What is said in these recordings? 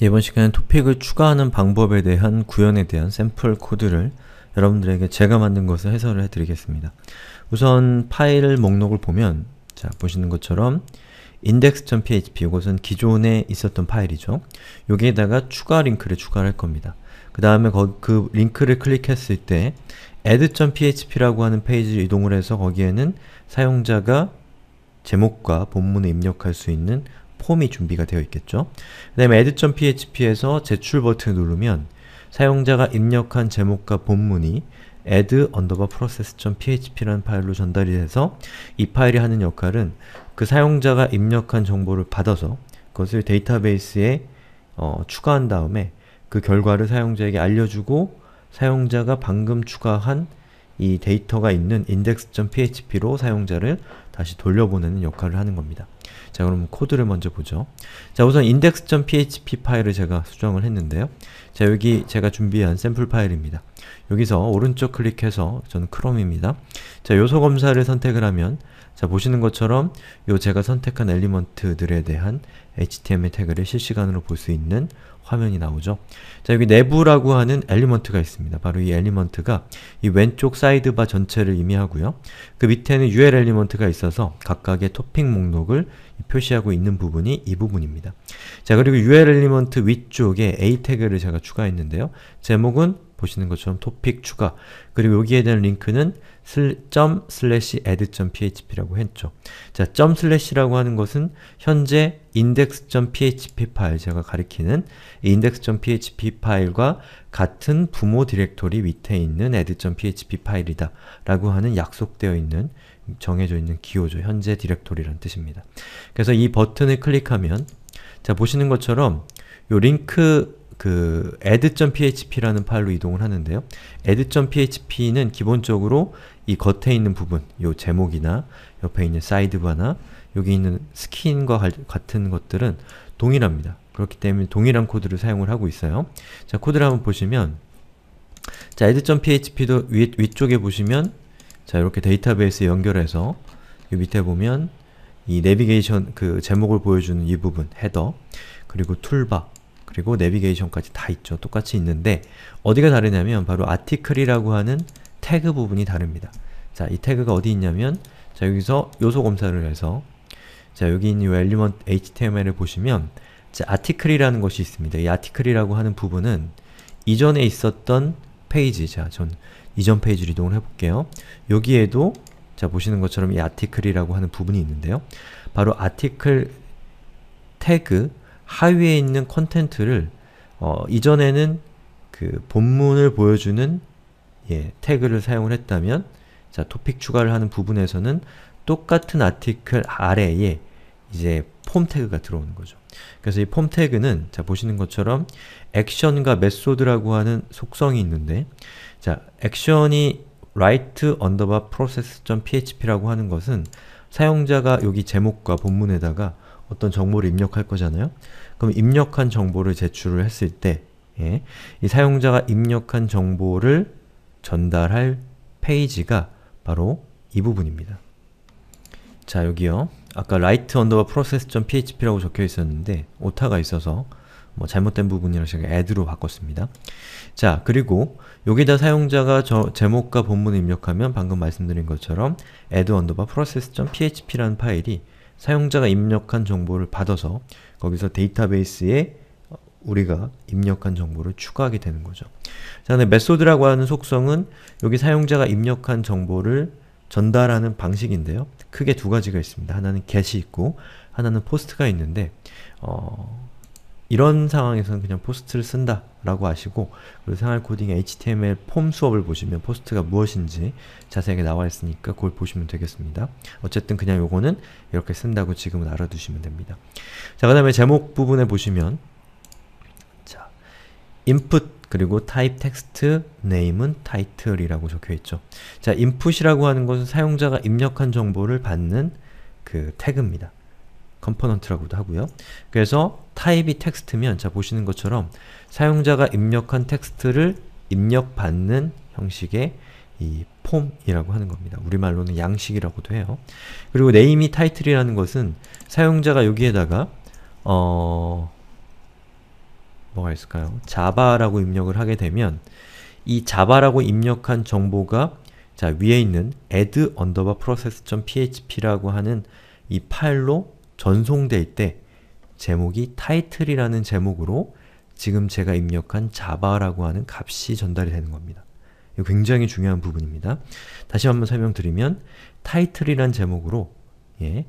이번 시간엔 토픽을 추가하는 방법에 대한 구현에 대한 샘플 코드를 여러분들에게 제가 만든 것을 해설을 해드리겠습니다. 우선 파일 목록을 보면 자 보시는 것처럼 index.php 이것은 기존에 있었던 파일이죠. 여기에다가 추가 링크를 추가할 겁니다. 그 다음에 그 링크를 클릭했을 때 add.php라고 하는 페이지를 이동을 해서 거기에는 사용자가 제목과 본문을 입력할 수 있는 폼이 준비가 되어 있겠죠. 그 다음에 add.php에서 제출 버튼 을 누르면 사용자가 입력한 제목과 본문이 add u n d e r b a process.php라는 파일로 전달이 돼서 이 파일이 하는 역할은 그 사용자가 입력한 정보를 받아서 그것을 데이터베이스에 어, 추가한 다음에 그 결과를 사용자에게 알려주고 사용자가 방금 추가한 이 데이터가 있는 index.php로 사용자를 다시 돌려보내는 역할을 하는 겁니다. 자, 그럼 코드를 먼저 보죠. 자, 우선 index.php 파일을 제가 수정을 했는데요. 자, 여기 제가 준비한 샘플 파일입니다. 여기서 오른쪽 클릭해서 저는 크롬입니다. 자, 요소 검사를 선택을 하면 자, 보시는 것처럼 요 제가 선택한 엘리먼트들에 대한 HTML 태그를 실시간으로 볼 수 있는 화면이 나오죠. 자, 여기 내부라고 하는 엘리먼트가 있습니다. 바로 이 엘리먼트가 이 왼쪽 사이드바 전체를 의미하고요. 그 밑에는 UL 엘리먼트가 있어서 각각의 토핑 목록을 표시하고 있는 부분이 이 부분입니다. 자, 그리고 UL 엘리먼트 위쪽에 A 태그를 제가 추가했는데요. 제목은 보시는 것처럼 토픽 추가 그리고 여기에 대한 링크는 점 슬래시 add.php라고 했죠. 자, 점 슬래시라고 하는 것은 현재 index.php 파일, 제가 가리키는 index.php 파일과 같은 부모 디렉토리 밑에 있는 add.php 파일이다 라고 하는 약속되어 있는 정해져 있는 기호죠. 현재 디렉토리란 뜻입니다. 그래서 이 버튼을 클릭하면 자, 보시는 것처럼 요 링크 그 add.php라는 파일로 이동을 하는데요. add.php는 기본적으로 이 겉에 있는 부분, 요 제목이나 옆에 있는 사이드바나 여기 있는 스킨과 같은 것들은 동일합니다. 그렇기 때문에 동일한 코드를 사용을 하고 있어요. 자, 코드를 한번 보시면 자, add.php도 위, 위쪽에 보시면 자, 이렇게 데이터베이스 연결해서 이 밑에 보면 이 내비게이션 그 제목을 보여주는 이 부분, 헤더 그리고 툴바 그리고 내비게이션까지 다 있죠. 똑같이 있는데 어디가 다르냐면 바로 article이라고 하는 태그 부분이 다릅니다. 자, 이 태그가 어디 있냐면 자, 여기서 요소 검사를 해서 자, 여기 있는 이 element html을 보시면 자, article이라는 것이 있습니다. 이 article이라고 하는 부분은 이전에 있었던 페이지, 자, 전 이전 페이지로 이동을 해볼게요. 여기에도 자, 보시는 것처럼 이 article이라고 하는 부분이 있는데요. 바로 article 태그 하위에 있는 컨텐트를 어, 이전에는 그 본문을 보여주는 예, 태그를 사용을 했다면 자, 토픽 추가를 하는 부분에서는 똑같은 아티클 아래에 이제 폼 태그가 들어오는 거죠. 그래서 이 폼 태그는 자 보시는 것처럼 액션과 메소드라고 하는 속성이 있는데 자 액션이 write underbar process.php라고 하는 것은 사용자가 여기 제목과 본문에다가 어떤 정보를 입력할 거잖아요. 그럼 입력한 정보를 제출을 했을 때, 예, 이 사용자가 입력한 정보를 전달할 페이지가 바로 이 부분입니다. 자, 여기요. 아까 write underbar process.php라고 적혀 있었는데 오타가 있어서 뭐 잘못된 부분이라 제가 add로 바꿨습니다. 자, 그리고 여기다 사용자가 저, 제목과 본문을 입력하면 방금 말씀드린 것처럼 add underbar process.php라는 파일이 사용자가 입력한 정보를 받아서 거기서 데이터베이스에 우리가 입력한 정보를 추가하게 되는 거죠. 자, 근데 메소드라고 하는 속성은 여기 사용자가 입력한 정보를 전달하는 방식인데요. 크게 두 가지가 있습니다. 하나는 get이 있고 하나는 post가 있는데 어, 이런 상황에서는 그냥 포스트를 쓴다 라고 아시고 그리고 생활 코딩 HTML 폼 수업을 보시면 포스트가 무엇인지 자세하게 나와 있으니까 그걸 보시면 되겠습니다. 어쨌든 그냥 요거는 이렇게 쓴다고 지금은 알아두시면 됩니다. 자, 그 다음에 제목 부분에 보시면 자, input 그리고 type text n a m e 은 title이라고 적혀있죠. 자, input이라고 하는 것은 사용자가 입력한 정보를 받는 그 태그입니다. 컴포넌트라고도 하고요. 그래서 타입이 텍스트면 자 보시는 것처럼 사용자가 입력한 텍스트를 입력받는 형식의 이 폼이라고 하는 겁니다. 우리말로는 양식이라고도 해요. 그리고 네임이 타이틀이라는 것은 사용자가 여기에다가 어... 뭐가 있을까요? 자바라고 입력을 하게 되면 이 자바라고 입력한 정보가 자 위에 있는 add underbar process.php라고 하는 이 파일로 전송될 때 제목이 title이라는 제목으로 지금 제가 입력한 java라고 하는 값이 전달이 되는 겁니다. 굉장히 중요한 부분입니다. 다시 한번 설명드리면 title이란 제목으로 예,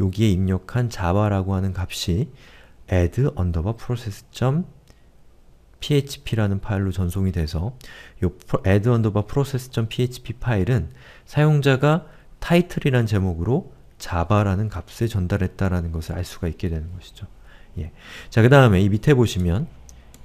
여기에 입력한 java라고 하는 값이 add process.php라는 파일로 전송이 돼서 이 add process.php 파일은 사용자가 title이란 제목으로 자바라는 값에 전달했다라는 것을 알 수가 있게 되는 것이죠. 예. 자, 그 다음에 이 밑에 보시면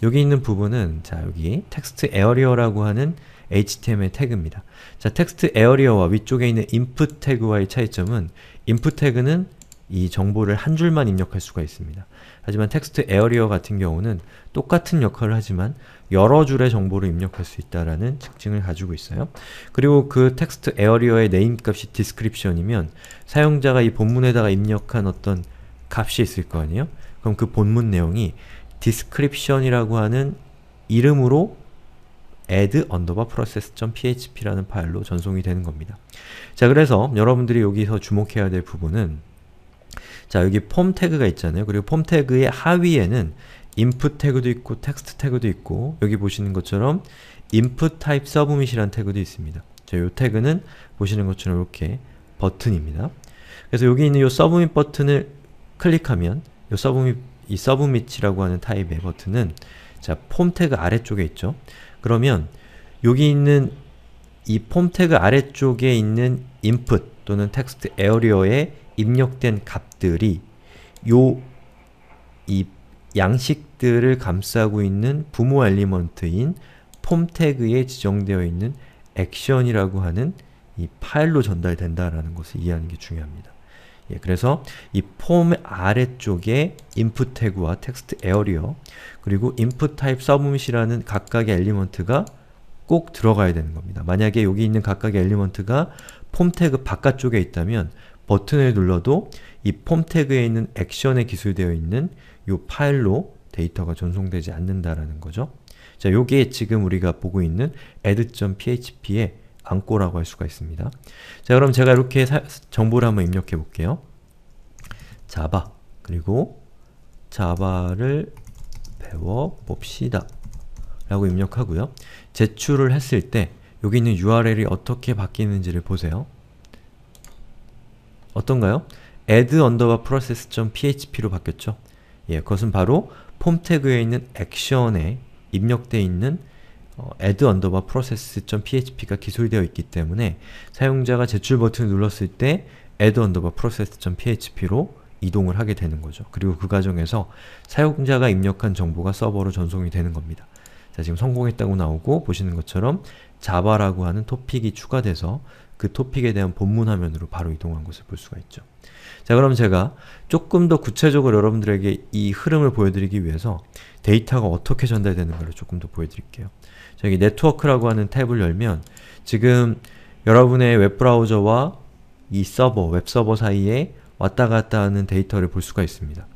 여기 있는 부분은 자, 여기 텍스트 에어리어라고 하는 HTML 태그입니다. 자, 텍스트 에어리어와 위쪽에 있는 input 태그와의 차이점은 input 태그는 이 정보를 한 줄만 입력할 수가 있습니다. 하지만 텍스트 에어리어 같은 경우는 똑같은 역할을 하지만 여러 줄의 정보를 입력할 수 있다라는 특징을 가지고 있어요. 그리고 그 텍스트 에어리어의 네임 값이 디스크립션이면 사용자가 이 본문에다가 입력한 어떤 값이 있을 거 아니에요? 그럼 그 본문 내용이 디스크립션이라고 하는 이름으로 add underbar process.php라는 파일로 전송이 되는 겁니다. 자 그래서 여러분들이 여기서 주목해야 될 부분은 자 여기 폼 태그가 있잖아요. 그리고 폼 태그의 하위에는 input 태그도 있고 텍스트 태그도 있고 여기 보시는 것처럼 input type submit이라는 태그도 있습니다. 자, 요 태그는 보시는 것처럼 이렇게 버튼입니다. 그래서 여기 있는 요 submit 버튼을 클릭하면 요 submit 이 submit이라고 하는 타입의 버튼은 자, 폼 태그 아래쪽에 있죠. 그러면 여기 있는 이 폼 태그 아래쪽에 있는 input 또는 텍스트 에어리어의 입력된 값들이 요 이 양식들을 감싸고 있는 부모 엘리먼트인 폼 태그에 지정되어 있는 액션이라고 하는 이 파일로 전달된다라는 것을 이해하는 게 중요합니다. 예, 그래서 이 폼 아래쪽에 input 태그와 텍스트 에어리어 그리고 input type submit이라는 각각의 엘리먼트가 꼭 들어가야 되는 겁니다. 만약에 여기 있는 각각의 엘리먼트가 폼 태그 바깥쪽에 있다면 버튼을 눌러도 이 폼 태그에 있는 액션에 기술되어 있는 이 파일로 데이터가 전송되지 않는다라는 거죠. 자, 요게 지금 우리가 보고 있는 add.php의 안고라고 할 수가 있습니다. 자, 그럼 제가 이렇게 사, 정보를 한번 입력해 볼게요. 자바, 그리고 자바를 배워봅시다. 라고 입력하고요. 제출을 했을 때 여기 있는 URL이 어떻게 바뀌는지를 보세요. 어떤가요? add underbar process.php로 바뀌었죠. 예, 그것은 바로 폼 태그에 있는 액션에 입력되어 있는 어, add underbar process.php가 기술되어 있기 때문에 사용자가 제출 버튼을 눌렀을 때 add underbar process.php로 이동을 하게 되는 거죠. 그리고 그 과정에서 사용자가 입력한 정보가 서버로 전송이 되는 겁니다. 자, 지금 성공했다고 나오고 보시는 것처럼 자바라고 하는 토픽이 추가돼서 그 토픽에 대한 본문 화면으로 바로 이동한 것을 볼 수가 있죠. 자 그럼 제가 조금 더 구체적으로 여러분들에게 이 흐름을 보여드리기 위해서 데이터가 어떻게 전달되는가를 조금 더 보여드릴게요. 저기 네트워크라고 하는 탭을 열면 지금 여러분의 웹브라우저와 이 서버, 웹서버 사이에 왔다갔다 하는 데이터를 볼 수가 있습니다.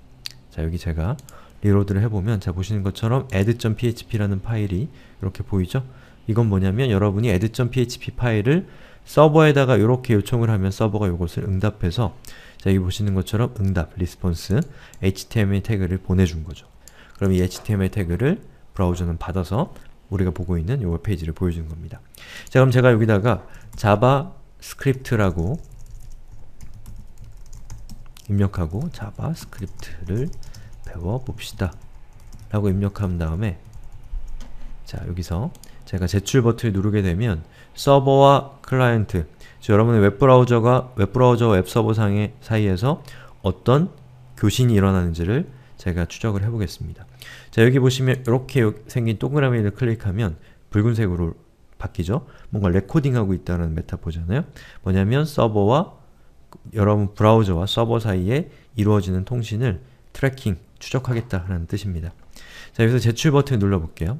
자 여기 제가 리로드를 해보면 자 보시는 것처럼 add.php라는 파일이 이렇게 보이죠? 이건 뭐냐면 여러분이 add.php 파일을 서버에다가 이렇게 요청을 하면 서버가 이것을 응답해서 자 여기 보시는 것처럼 응답, 리스폰스, HTML 태그를 보내준 거죠. 그럼 이 HTML 태그를 브라우저는 받아서 우리가 보고 있는 요 페이지를 보여주는 겁니다. 자 그럼 제가 여기다가 자바스크립트라고 입력하고 자바스크립트를 배워봅시다 라고 입력한 다음에 자 여기서 제가 제출 버튼을 누르게 되면 서버와 클라이언트, 즉 여러분의 웹브라우저가 웹브라우저와 웹서버 상의 사이에서 어떤 교신이 일어나는지를 제가 추적을 해보겠습니다. 자 여기 보시면 이렇게 생긴 동그라미를 클릭하면 붉은색으로 바뀌죠? 뭔가 레코딩하고 있다는 메타포잖아요? 뭐냐면 서버와 여러분 브라우저와 서버 사이에 이루어지는 통신을 트래킹, 추적하겠다라는 뜻입니다. 자 여기서 제출 버튼을 눌러볼게요.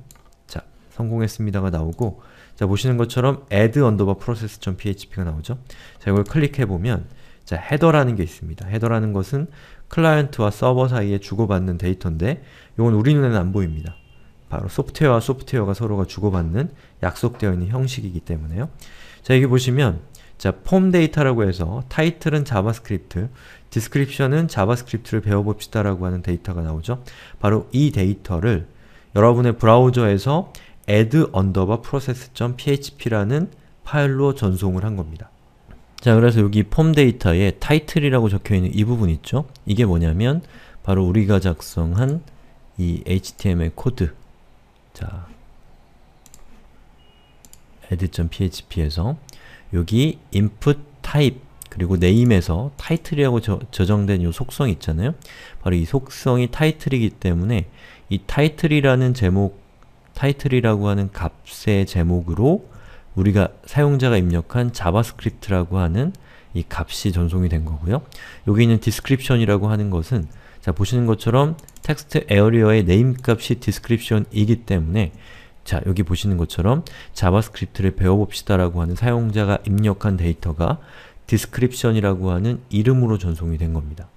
성공했습니다가 나오고 자 보시는 것처럼 add 언더바 process.php가 나오죠. 자 이걸 클릭해보면 자 헤더라는 게 있습니다. 헤더라는 것은 클라이언트와 서버 사이에 주고받는 데이터인데 이건 우리 눈에는 안 보입니다. 바로 소프트웨어와 소프트웨어가 서로가 주고받는 약속되어 있는 형식이기 때문에요. 자 여기 보시면 자, 폼 데이터라고 해서 타이틀은 자바스크립트, 디스크립션은 자바스크립트를 배워봅시다라고 하는 데이터가 나오죠. 바로 이 데이터를 여러분의 브라우저에서 add u n d e r b a process.php라는 파일로 전송을 한 겁니다. 자, 그래서 여기 폼 데이터에 title이라고 적혀있는 이 부분 있죠? 이게 뭐냐면 바로 우리가 작성한 이 html 코드 자, add.php에서 여기 input type 그리고 name에서 title이라고 저, 저정된 이 속성 있잖아요? 바로 이 속성이 title이기 때문에 이 title이라는 제목 타이틀이라고 하는 값의 제목으로 우리가 사용자가 입력한 자바스크립트라고 하는 이 값이 전송이 된 거고요. 여기 있는 description이라고 하는 것은 자 보시는 것처럼 텍스트 에어리어의 네임 값이 description이기 때문에 자 여기 보시는 것처럼 자바스크립트를 배워봅시다라고 하는 사용자가 입력한 데이터가 description이라고 하는 이름으로 전송이 된 겁니다.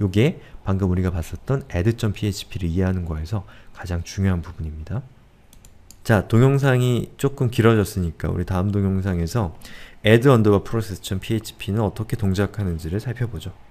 요게 방금 우리가 봤었던 add.php를 이해하는 거에서 가장 중요한 부분입니다. 자, 동영상이 조금 길어졌으니까 우리 다음 동영상에서 add underbar process.php는 어떻게 동작하는지를 살펴보죠.